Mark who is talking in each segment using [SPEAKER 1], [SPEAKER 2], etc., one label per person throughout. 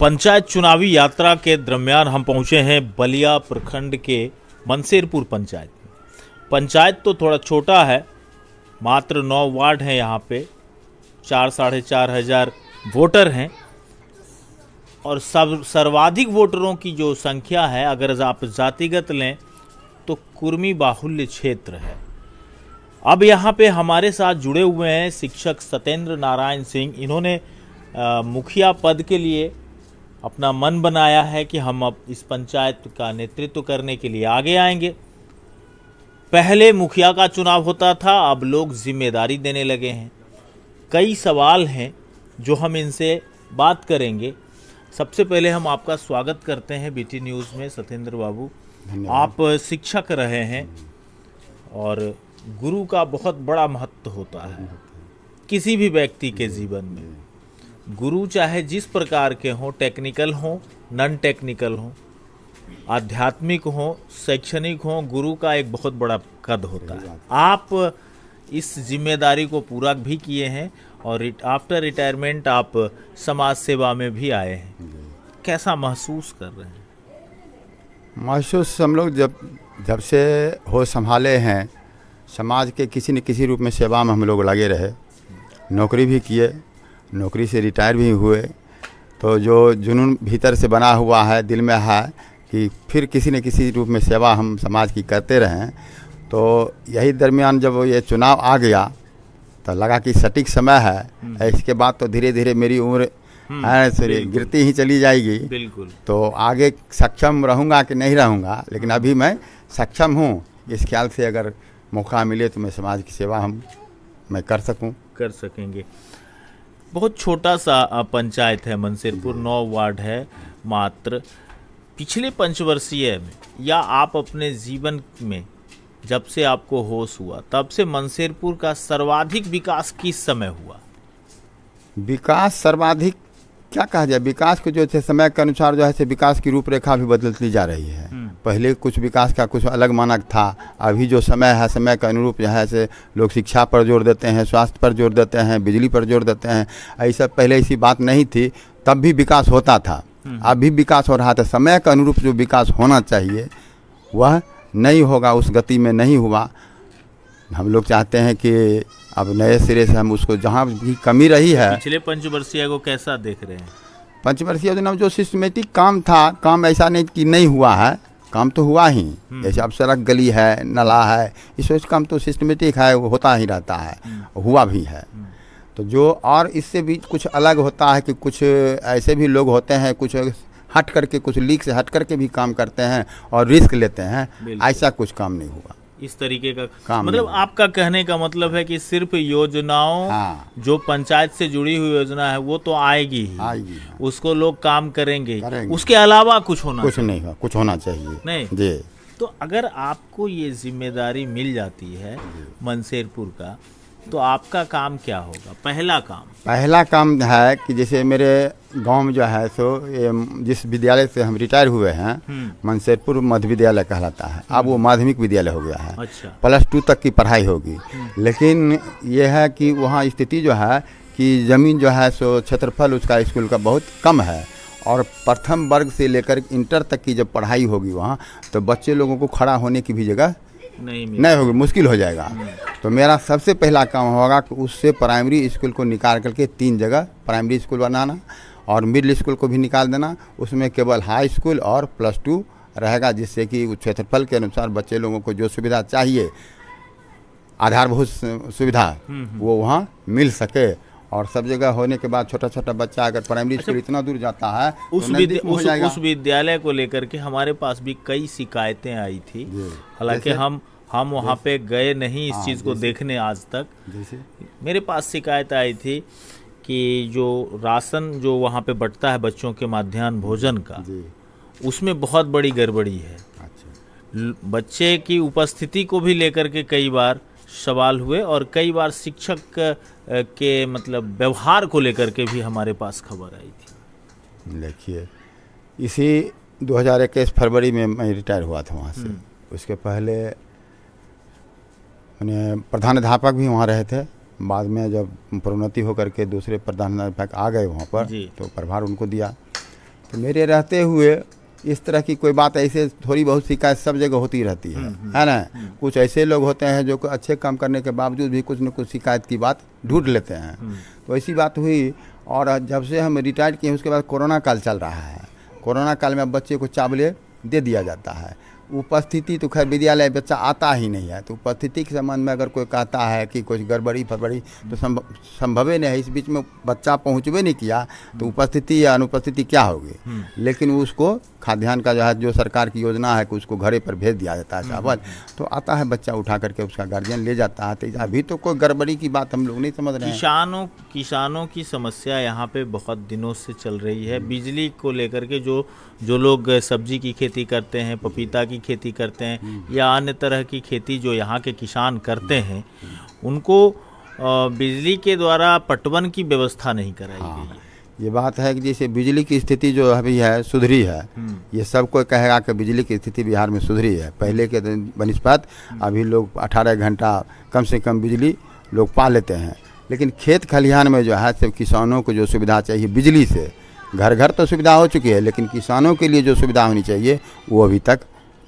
[SPEAKER 1] पंचायत चुनावी यात्रा के दरमियान हम पहुंचे हैं बलिया प्रखंड के मनसेरपुर पंचायत में पंचायत तो थोड़ा छोटा है मात्र नौ वार्ड हैं यहाँ पे चार साढ़े चार हज़ार वोटर हैं और सब सर्वाधिक वोटरों की जो संख्या है अगर आप जातिगत लें तो कुर्मी बाहुल्य क्षेत्र है अब यहाँ पे हमारे साथ जुड़े हुए हैं शिक्षक सत्येंद्र नारायण सिंह इन्होंने मुखिया पद के लिए अपना मन बनाया है कि हम अब इस पंचायत का नेतृत्व करने के लिए आगे आएंगे पहले मुखिया का चुनाव होता था अब लोग जिम्मेदारी देने लगे हैं कई सवाल हैं जो हम इनसे बात करेंगे सबसे पहले हम आपका स्वागत करते हैं बीटी न्यूज़ में सत्येंद्र बाबू आप शिक्षक रहे हैं और गुरु का बहुत बड़ा महत्व होता है किसी भी व्यक्ति के जीवन में गुरु चाहे जिस प्रकार के हों टेक्निकल हों नॉन टेक्निकल हों आध्यात्मिक हों शैक्षणिक हों गुरु का एक बहुत बड़ा कद होता है आप इस जिम्मेदारी को पूरा भी किए हैं और आफ्टर रिटायरमेंट आप समाज सेवा में भी आए हैं कैसा महसूस कर रहे
[SPEAKER 2] हैं महसूस हम लोग जब जब से हो संभाले हैं समाज के किसी न किसी रूप में सेवा में हम लोग लगे रहे नौकरी भी किए नौकरी से रिटायर भी हुए तो जो जुनून भीतर से बना हुआ है दिल में है कि फिर किसी न किसी रूप में सेवा हम समाज की करते रहें तो यही दरमियान जब ये चुनाव आ गया तो लगा कि सटीक समय है हम्म। इसके बाद तो धीरे धीरे मेरी उम्र हम्म। है तो गिरती ही चली जाएगी बिल्कुल तो आगे सक्षम रहूँगा कि नहीं रहूँगा लेकिन अभी मैं सक्षम हूँ इस ख्याल से अगर मौका मिले तो मैं समाज की सेवा हम मैं कर सकूँ
[SPEAKER 1] कर सकेंगे बहुत छोटा सा पंचायत है मनसेरपुर नौ वार्ड है मात्र पिछले पंचवर्षीय में या आप अपने जीवन में जब से आपको होश हुआ तब से मनसेरपुर का सर्वाधिक विकास किस समय हुआ
[SPEAKER 2] विकास सर्वाधिक क्या कहा जाए विकास को जो है समय के अनुसार जो है विकास की रूपरेखा भी बदलती जा रही है हम्म। पहले कुछ विकास का कुछ अलग मानक था अभी जो समय है समय के अनुरूप जो है से लोग शिक्षा पर जोर देते हैं स्वास्थ्य पर जोर देते हैं बिजली पर जोर देते हैं ऐसा पहले ऐसी बात नहीं थी तब भी विकास होता था हम्म। अभी विकास हो रहा था समय के अनुरूप जो विकास होना चाहिए वह नहीं होगा उस गति में नहीं हुआ हम लोग चाहते हैं कि अब नए सिरे से हम उसको जहाँ भी कमी रही है
[SPEAKER 1] पिछले पंचवर्षीय को कैसा देख रहे हैं
[SPEAKER 2] पंचवर्षीय योजना में जो सिस्टमेटिक काम था काम ऐसा नहीं कि नहीं हुआ है काम तो हुआ ही हम्म। जैसे अब सड़क गली है नला है इस वजह काम तो सिस्टमेटिक है वो होता ही रहता है हम्म। हुआ भी है हम्म। तो जो और इससे भी कुछ अलग होता है कि कुछ ऐसे भी लोग होते हैं कुछ हट करके कुछ लीक से हट करके भी काम करते हैं और रिस्क लेते हैं ऐसा कुछ काम नहीं हुआ इस तरीके का काम मतलब
[SPEAKER 1] आपका कहने का मतलब है कि सिर्फ योजनाओं हाँ। जो पंचायत से जुड़ी हुई योजना है वो तो आएगी ही आएगी हाँ। उसको लोग काम करेंगे, करेंगे। उसके अलावा कुछ होना कुछ
[SPEAKER 2] नहीं हो, कुछ होना चाहिए नहीं जी
[SPEAKER 1] तो अगर आपको ये जिम्मेदारी मिल जाती है मनसेरपुर का तो आपका काम क्या होगा पहला काम
[SPEAKER 2] पहला काम है कि जैसे मेरे गांव में जो है सो ये जिस विद्यालय से हम रिटायर हुए हैं हम्म। मनसेरपुर मध्य विद्यालय कहलाता है अब वो माध्यमिक विद्यालय हो गया है अच्छा। प्लस टू तक की पढ़ाई होगी हम्म। लेकिन ये है कि वहाँ स्थिति जो है कि ज़मीन जो है सो क्षेत्रफल उसका स्कूल का बहुत कम है और प्रथम वर्ग से लेकर इंटर तक की जब पढ़ाई होगी वहाँ तो बच्चे लोगों को खड़ा होने की भी जगह नहीं नहीं होगी मुश्किल हो जाएगा तो मेरा सबसे पहला काम होगा कि उससे प्राइमरी स्कूल को निकाल करके तीन जगह प्राइमरी स्कूल बनाना और मिडिल स्कूल को भी निकाल देना उसमें केवल हाई स्कूल और प्लस टू रहेगा जिससे कि क्षेत्रफल के अनुसार बच्चे लोगों को जो सुविधा चाहिए आधारभूत सुविधा हम्म, हम्म। वो वहाँ मिल सके और सब जगह होने के बाद छोटा छोटा बच्चा अगर प्राइमरी अच्छा, स्कूल इतना दूर जाता है उस तो उस, उस
[SPEAKER 1] विद्यालय को लेकर के हमारे पास भी कई शिकायतें आई थी हालांकि हम हम वहाँ पे गए नहीं इस हाँ, चीज़ को देखने आज तक मेरे पास शिकायत आई थी कि जो राशन जो वहाँ पे बटता है बच्चों के माध्यान भोजन का उसमें बहुत बड़ी गड़बड़ी है अच्छा। बच्चे की उपस्थिति को भी लेकर के कई बार सवाल हुए और कई बार शिक्षक के मतलब व्यवहार को लेकर के भी हमारे पास खबर आई
[SPEAKER 2] थी देखिए इसी 2021 फरवरी में मैं रिटायर हुआ था वहाँ से हम्म। उसके पहले मैंने प्रधानाध्यापक भी वहाँ रहे थे बाद में जब प्रोन्नति होकर के दूसरे प्रधानाध्यापक आ गए वहाँ पर तो प्रभार उनको दिया तो मेरे रहते हुए इस तरह की कोई बात ऐसे थोड़ी बहुत शिकायत सब जगह होती रहती है हम्म, हम्म, है ना हम्म, कुछ ऐसे लोग होते हैं जो अच्छे काम करने के बावजूद भी कुछ न कुछ शिकायत की बात ढूंढ लेते हैं तो ऐसी बात हुई और जब से हम रिटायर्ड किए उसके बाद कोरोना काल चल रहा है कोरोना काल में बच्चे को चावले दे दिया जाता है उपस्थिति तो खैर विद्यालय बच्चा आता ही नहीं है तो उपस्थिति के संबंध में अगर कोई कहता है कि कुछ गड़बड़ी फड़बड़ी तो संभव ही नहीं है इस बीच में बच्चा पहुंचवे नहीं किया तो हम्म। उपस्थिति या अनुपस्थिति क्या होगी हम्म। लेकिन उसको खाद्यान्न का जो है जो सरकार की योजना है कि उसको घरे पर भेज दिया जाता है हम्म। चावल तो आता है बच्चा उठा करके उसका गार्जियन ले जाता है तो अभी तो कोई गड़बड़ी की बात हम लोग नहीं समझ रहे
[SPEAKER 1] किसानों किसानों की समस्या यहाँ पे बहुत दिनों से चल रही है बिजली को लेकर के जो जो लोग सब्जी की खेती करते हैं पपीता की की खेती करते हैं या अन्य तरह की खेती जो यहाँ के किसान करते हम्म, हैं हम्म। उनको बिजली के द्वारा पटवन की व्यवस्था नहीं कराई हाँ। गई
[SPEAKER 2] ये बात है कि जैसे बिजली की स्थिति जो अभी है सुधरी है हम्म। ये सब कोई कहेगा कि बिजली की स्थिति बिहार में सुधरी है पहले के दिन बनस्पत अभी लोग 18 घंटा कम से कम बिजली लोग पा लेते हैं लेकिन खेत खलिहान में जो है सब किसानों को जो सुविधा चाहिए बिजली से घर घर तो सुविधा हो चुकी है लेकिन किसानों के लिए जो सुविधा होनी चाहिए वो अभी तक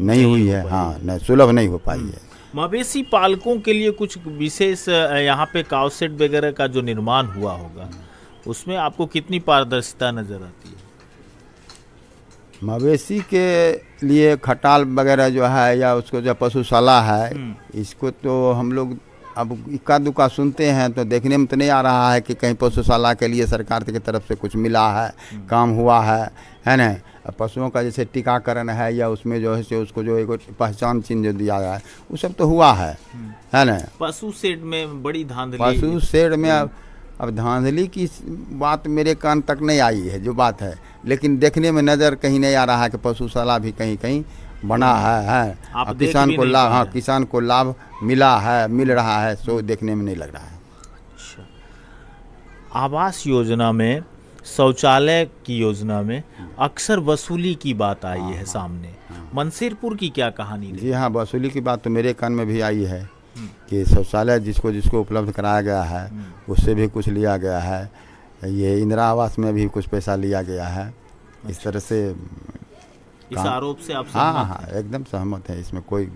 [SPEAKER 2] नहीं हुई है हाँ सुलभ नहीं हो पाई हम्म। है
[SPEAKER 1] मवेशी पालकों के लिए कुछ विशेष यहाँ पे काउसेट वगैरह का जो निर्माण हुआ होगा उसमें आपको कितनी पारदर्शिता नज़र आती है
[SPEAKER 2] मवेशी के लिए खटाल वगैरह जो है या उसको जो पशुशाला है हम्म। इसको तो हम लोग अब इक्का दुक्का सुनते हैं तो देखने में तो नहीं आ रहा है कि कहीं पशुशाला के लिए सरकार की तरफ से कुछ मिला है हम्म। काम हुआ है है ना पशुओं का जैसे टीकाकरण है या उसमें जो है उसको जो एक पहचान चिन्ह जो दिया गया है वो सब तो हुआ है हम्म। है ना
[SPEAKER 1] पशु शेड में बड़ी धांधली पशु
[SPEAKER 2] शेड में अब हम्म। अब धांधली की बात मेरे कान तक नहीं आई है जो बात है लेकिन देखने में नज़र कहीं नहीं आ रहा है कि पशुशाला भी कहीं कहीं बना है, है। आप किसान को लाभ हाँ किसान को लाभ मिला है मिल रहा है सो देखने में नहीं लग रहा है
[SPEAKER 1] अच्छा। आवास योजना में शौचालय की योजना में अक्सर वसूली की बात आई है हाँ, हाँ। सामने हाँ। मंसिरपुर की क्या कहानी
[SPEAKER 2] जी हाँ वसूली की बात तो मेरे कान में भी आई है हम्म। कि शौचालय जिसको जिसको उपलब्ध कराया गया है हम्म। उससे भी कुछ लिया गया है ये इंदिरा आवास में भी कुछ पैसा लिया गया है इस अच्छा। तरह से इस आरोप से आप हाँ हाँ एकदम सहमत है इसमें कोई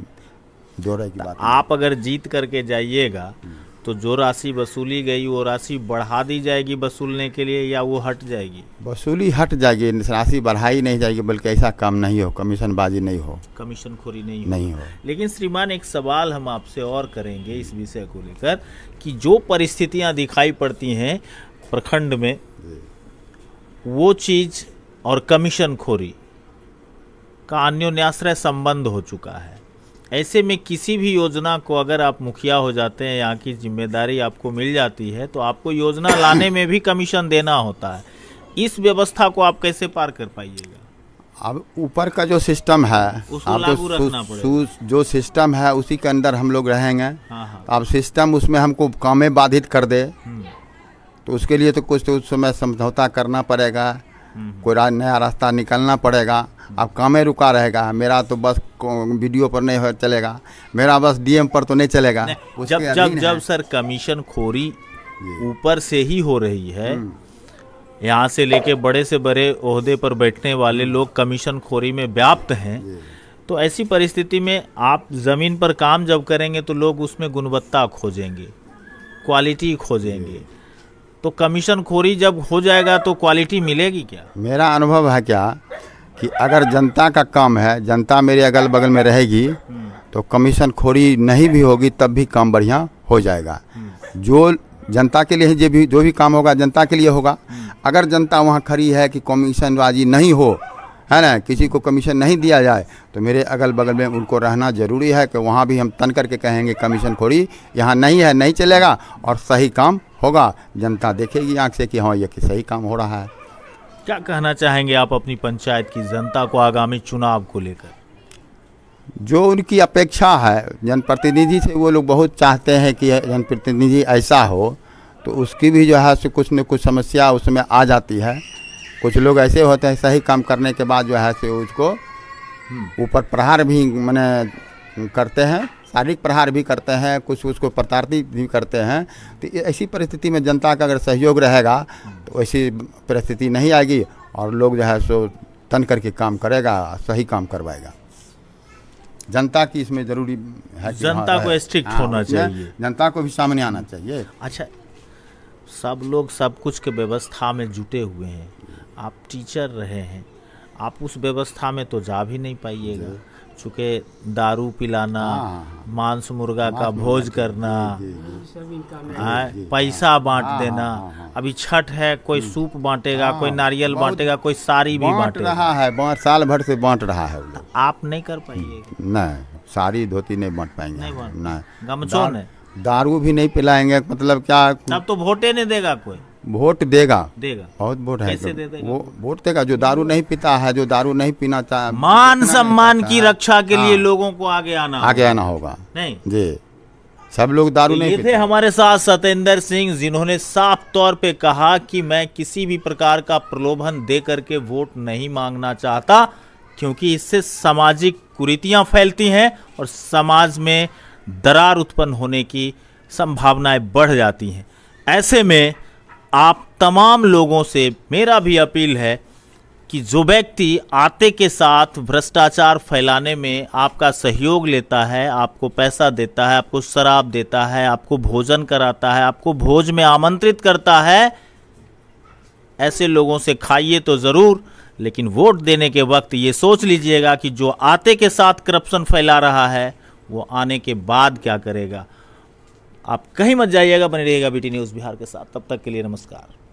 [SPEAKER 2] दोहराई की बात तो
[SPEAKER 1] आप अगर जीत करके जाइएगा हम्म। तो जो राशि वसूली गई वो राशि बढ़ा दी जाएगी वसूलने के लिए या वो हट जाएगी
[SPEAKER 2] वसूली हट जाएगी राशि बढ़ाई नहीं जाएगी बल्कि ऐसा काम नहीं हो कमीशनबाजी नहीं हो
[SPEAKER 1] कमीशन खोरी नहीं हो नहीं हो लेकिन श्रीमान एक सवाल हम आपसे और करेंगे इस विषय को लेकर कि जो परिस्थितियां दिखाई पड़ती हैं प्रखंड में वो चीज़ और कमीशन खोरी का अन्योन्याश्रय संबंध हो चुका है ऐसे में किसी भी योजना को अगर आप मुखिया हो जाते हैं यहाँ की जिम्मेदारी आपको मिल जाती है तो आपको योजना लाने में भी कमीशन देना होता है इस व्यवस्था को आप कैसे पार कर पाइएगा
[SPEAKER 2] अब ऊपर का जो सिस्टम है आप तो जो सिस्टम है उसी के अंदर हम लोग रहेंगे हाँ।, हाँ। तो अब सिस्टम उसमें हमको कामें बाधित कर दे हम्म। तो उसके लिए तो कुछ तो उस समय समझौता करना पड़ेगा कोई राज नया रास्ता निकलना पड़ेगा अब कामें रुका रहेगा मेरा तो बस वीडियो पर नहीं चलेगा मेरा बस डीएम पर तो नहीं चलेगा नहीं,
[SPEAKER 1] जब जब जब सर कमीशन खोरी ऊपर से ही हो रही है हम्म। यहाँ से लेके बड़े से बड़े ओहदे पर बैठने वाले लोग कमीशन खोरी में व्याप्त हैं तो ऐसी परिस्थिति में आप ज़मीन पर काम जब करेंगे तो लोग उसमें गुणवत्ता खोजेंगे क्वालिटी खोजेंगे तो कमीशन खोरी जब हो जाएगा तो क्वालिटी मिलेगी क्या
[SPEAKER 2] मेरा अनुभव है क्या कि अगर जनता का काम है जनता मेरे अगल बगल में रहेगी तो कमीशन खोरी नहीं भी होगी तब भी काम बढ़िया हो जाएगा जो जनता के लिए जो भी जो भी काम होगा जनता के लिए होगा अगर जनता वहाँ खड़ी है कि कमीशनबाजी नहीं हो है ना किसी को कमीशन नहीं दिया जाए तो मेरे अगल बगल में उनको रहना ज़रूरी है कि वहाँ भी हम तन करके कहेंगे कमीशन खोरी यहाँ नहीं है नहीं चलेगा और सही काम होगा जनता देखेगी आँख से कि हाँ ये सही काम हो रहा है
[SPEAKER 1] क्या कहना चाहेंगे आप अपनी पंचायत की जनता को आगामी चुनाव को लेकर
[SPEAKER 2] जो उनकी अपेक्षा है जनप्रतिनिधि से वो लोग बहुत चाहते हैं कि जनप्रतिनिधि ऐसा हो तो उसकी भी जो है कुछ न कुछ समस्या उसमें आ जाती है कुछ लोग ऐसे होते हैं सही काम करने के बाद जो है से उसको हम्म। ऊपर प्रहार भी मैंने करते हैं शारीरिक प्रहार भी करते हैं कुछ उसको प्रताड़ित भी करते हैं तो ऐसी परिस्थिति में जनता का अगर सहयोग रहेगा तो ऐसी परिस्थिति नहीं आएगी और लोग जो है सो तन करके काम करेगा सही काम करवाएगा जनता की इसमें जरूरी है जनता को स्ट्रिक्ट हाँ, होना चाहिए जनता को भी सामने आना चाहिए अच्छा
[SPEAKER 1] सब लोग सब कुछ के व्यवस्था में जुटे हुए हैं आप टीचर रहे हैं आप उस व्यवस्था में तो जा भी नहीं पाइएगा चूँकि दारू पिलाना हाँ, हाँ, हाँ। मांस मुर्गा का भोज करना पैसा बांट देना अभी छठ है कोई हम्म। सूप बांटेगा कोई नारियल बांटेगा कोई
[SPEAKER 2] साड़ी भी बांट रहा है साल भर से बांट रहा है
[SPEAKER 1] आप नहीं कर पाएंगे
[SPEAKER 2] हम्म, नहीं साड़ी धोती नहीं बांट पाएंगे नहीं गमछों दारू भी नहीं पिलाएंगे मतलब क्या तब
[SPEAKER 1] तो वोटे नहीं देगा कोई
[SPEAKER 2] वोट देगा देगा बहुत वोट है कैसे दे देगा वो वोट देगा जो दारू नहीं पीता है जो दारू नहीं पीना चाहे मान सम्मान की रक्षा के लिए हाँ। लोगों को आगे आना आगे आना होगा नहीं जी सब लोग दारू तो नहीं थे हमारे साथ सतेंद्र
[SPEAKER 1] सिंह जिन्होंने साफ तौर पे कहा कि मैं किसी भी प्रकार का प्रलोभन दे करके वोट नहीं मांगना चाहता क्योंकि इससे सामाजिक कुरीतियां फैलती हैं और समाज में दरार उत्पन्न होने की संभावनाएं बढ़ जाती हैं ऐसे में आप तमाम लोगों से मेरा भी अपील है कि जो व्यक्ति आते के साथ भ्रष्टाचार फैलाने में आपका सहयोग लेता है आपको पैसा देता है आपको शराब देता है आपको भोजन कराता है आपको भोज में आमंत्रित करता है ऐसे लोगों से खाइए तो ज़रूर लेकिन वोट देने के वक्त ये सोच लीजिएगा कि जो आते के साथ करप्शन फैला रहा है वो आने के बाद क्या करेगा आप कहीं मत जाइएगा बने रहिएगा टी न्यूज़ बिहार के साथ तब तक के लिए नमस्कार